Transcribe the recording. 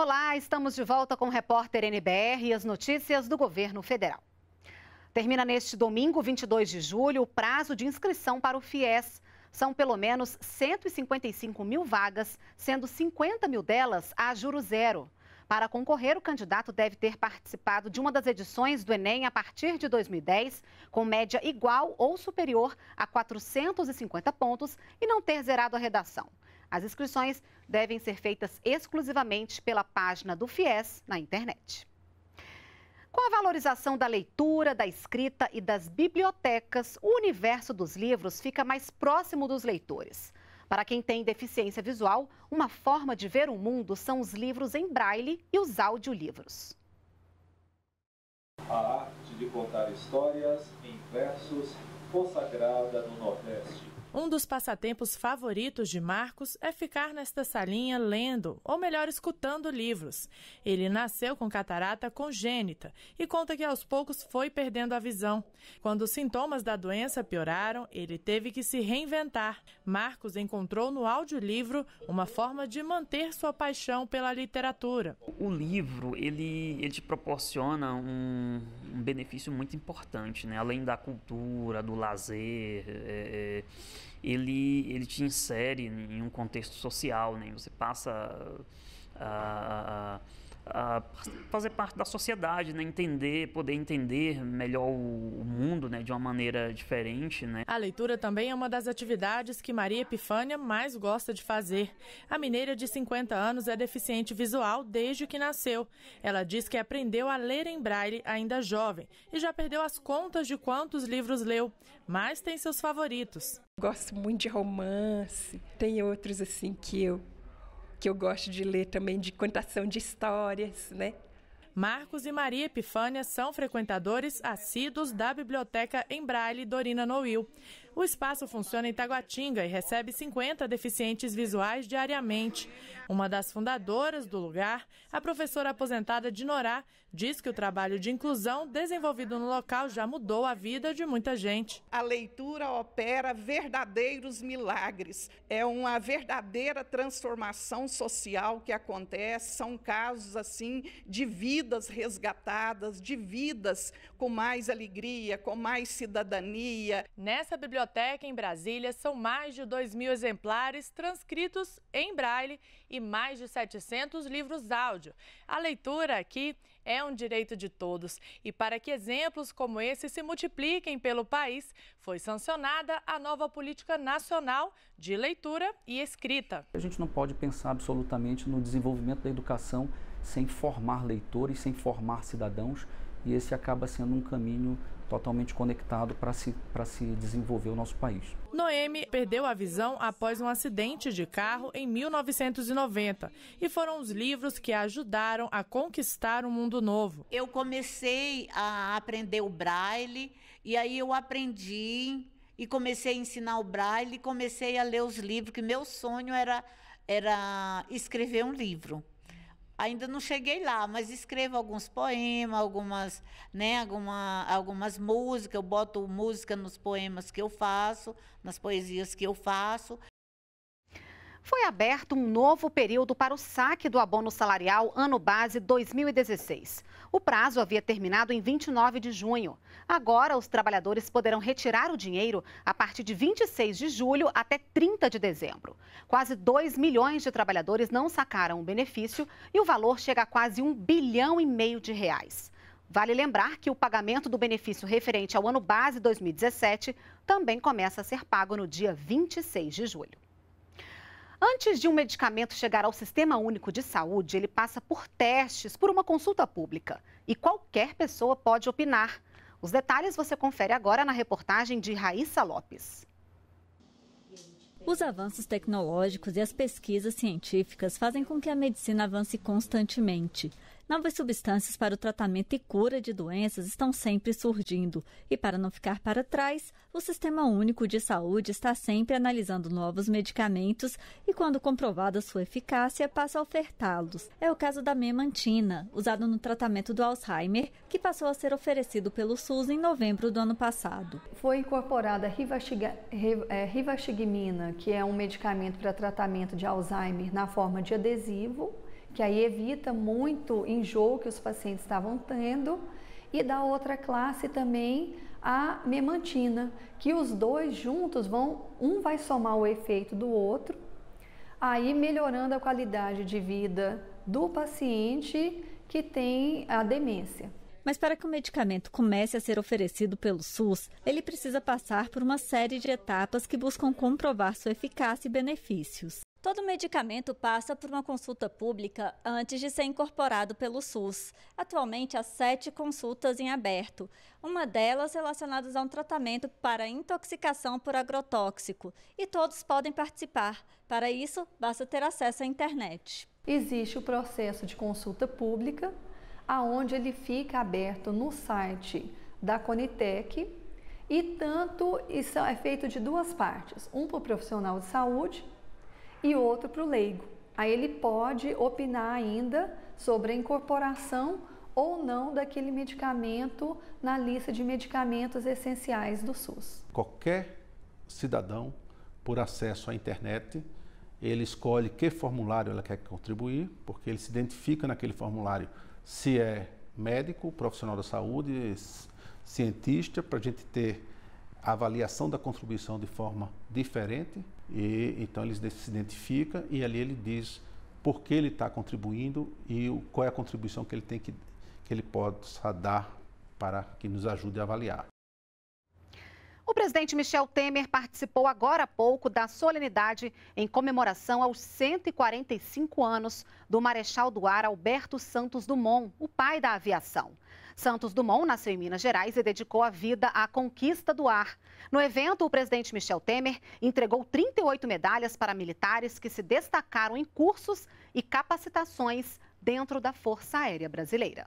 Olá, estamos de volta com o repórter NBR e as notícias do governo federal. Termina neste domingo, 22 de julho, o prazo de inscrição para o FIES. São pelo menos 155 mil vagas, sendo 50 mil delas a juro zero. Para concorrer, o candidato deve ter participado de uma das edições do Enem a partir de 2010, com média igual ou superior a 450 pontos e não ter zerado a redação. As inscrições devem ser feitas exclusivamente pela página do FIES na internet. Com a valorização da leitura, da escrita e das bibliotecas, o universo dos livros fica mais próximo dos leitores. Para quem tem deficiência visual, uma forma de ver o mundo são os livros em braille e os audiolivros. A arte de contar histórias em versos consagrada no Nordeste. Um dos passatempos favoritos de Marcos é ficar nesta salinha lendo, ou melhor, escutando livros. Ele nasceu com catarata congênita e conta que aos poucos foi perdendo a visão. Quando os sintomas da doença pioraram, ele teve que se reinventar. Marcos encontrou no audiolivro uma forma de manter sua paixão pela literatura. O livro, ele, ele te proporciona um, um benefício muito importante, né? além da cultura, do lazer. É, é ele, ele te insere em um contexto social, né? Você passa a, a fazer parte da sociedade, né? entender, poder entender melhor o mundo né? de uma maneira diferente. Né? A leitura também é uma das atividades que Maria Epifânia mais gosta de fazer. A mineira de 50 anos é deficiente visual desde que nasceu. Ela diz que aprendeu a ler em braille ainda jovem e já perdeu as contas de quantos livros leu, mas tem seus favoritos. Gosto muito de romance, tem outros assim que eu que eu gosto de ler também de contação de histórias, né? Marcos e Maria Epifânia são frequentadores assíduos da Biblioteca em Braille Dorina Noil. O espaço funciona em Taguatinga e recebe 50 deficientes visuais diariamente. Uma das fundadoras do lugar, a professora aposentada de Norá, diz que o trabalho de inclusão desenvolvido no local já mudou a vida de muita gente. A leitura opera verdadeiros milagres. É uma verdadeira transformação social que acontece. São casos assim de vidas resgatadas, de vidas com mais alegria, com mais cidadania. Nessa biblioteca biblioteca em Brasília são mais de 2 mil exemplares transcritos em braille e mais de 700 livros áudio. A leitura aqui é um direito de todos. E para que exemplos como esse se multipliquem pelo país, foi sancionada a nova política nacional de leitura e escrita. A gente não pode pensar absolutamente no desenvolvimento da educação sem formar leitores, sem formar cidadãos, e esse acaba sendo um caminho totalmente conectado para se, para se desenvolver o nosso país. Noemi perdeu a visão após um acidente de carro em 1990 e foram os livros que a ajudaram a conquistar um mundo novo. Eu comecei a aprender o braille e aí eu aprendi e comecei a ensinar o braille, e comecei a ler os livros, que meu sonho era, era escrever um livro ainda não cheguei lá, mas escrevo alguns poemas, algumas, né, alguma, algumas músicas, eu boto música nos poemas que eu faço, nas poesias que eu faço, foi aberto um novo período para o saque do abono salarial ano base 2016. O prazo havia terminado em 29 de junho. Agora, os trabalhadores poderão retirar o dinheiro a partir de 26 de julho até 30 de dezembro. Quase 2 milhões de trabalhadores não sacaram o benefício e o valor chega a quase 1 bilhão e meio de reais. Vale lembrar que o pagamento do benefício referente ao ano base 2017 também começa a ser pago no dia 26 de julho. Antes de um medicamento chegar ao Sistema Único de Saúde, ele passa por testes, por uma consulta pública. E qualquer pessoa pode opinar. Os detalhes você confere agora na reportagem de Raíssa Lopes. Os avanços tecnológicos e as pesquisas científicas fazem com que a medicina avance constantemente. Novas substâncias para o tratamento e cura de doenças estão sempre surgindo. E para não ficar para trás, o Sistema Único de Saúde está sempre analisando novos medicamentos e, quando comprovada sua eficácia, passa a ofertá-los. É o caso da memantina, usado no tratamento do Alzheimer, que passou a ser oferecido pelo SUS em novembro do ano passado. Foi incorporada a é, rivastigmina, que é um medicamento para tratamento de Alzheimer na forma de adesivo que aí evita muito enjoo que os pacientes estavam tendo, e da outra classe também a memantina, que os dois juntos vão, um vai somar o efeito do outro, aí melhorando a qualidade de vida do paciente que tem a demência. Mas para que o medicamento comece a ser oferecido pelo SUS, ele precisa passar por uma série de etapas que buscam comprovar sua eficácia e benefícios. Todo medicamento passa por uma consulta pública antes de ser incorporado pelo SUS. Atualmente há sete consultas em aberto, uma delas relacionadas a um tratamento para intoxicação por agrotóxico, e todos podem participar. Para isso, basta ter acesso à internet. Existe o processo de consulta pública, aonde ele fica aberto no site da Conitec, e tanto isso é feito de duas partes: um para o profissional de saúde e outro para o leigo. Aí ele pode opinar ainda sobre a incorporação ou não daquele medicamento na lista de medicamentos essenciais do SUS. Qualquer cidadão, por acesso à internet, ele escolhe que formulário ela quer contribuir, porque ele se identifica naquele formulário se é médico, profissional da saúde, cientista, para a gente ter a avaliação da contribuição de forma diferente e então ele se identifica e ali ele diz por que ele está contribuindo e qual é a contribuição que ele tem que, que ele possa dar para que nos ajude a avaliar. O presidente Michel Temer participou agora há pouco da solenidade em comemoração aos 145 anos do Marechal do Ar Alberto Santos Dumont, o pai da aviação. Santos Dumont nasceu em Minas Gerais e dedicou a vida à conquista do ar. No evento, o presidente Michel Temer entregou 38 medalhas para militares que se destacaram em cursos e capacitações dentro da Força Aérea Brasileira.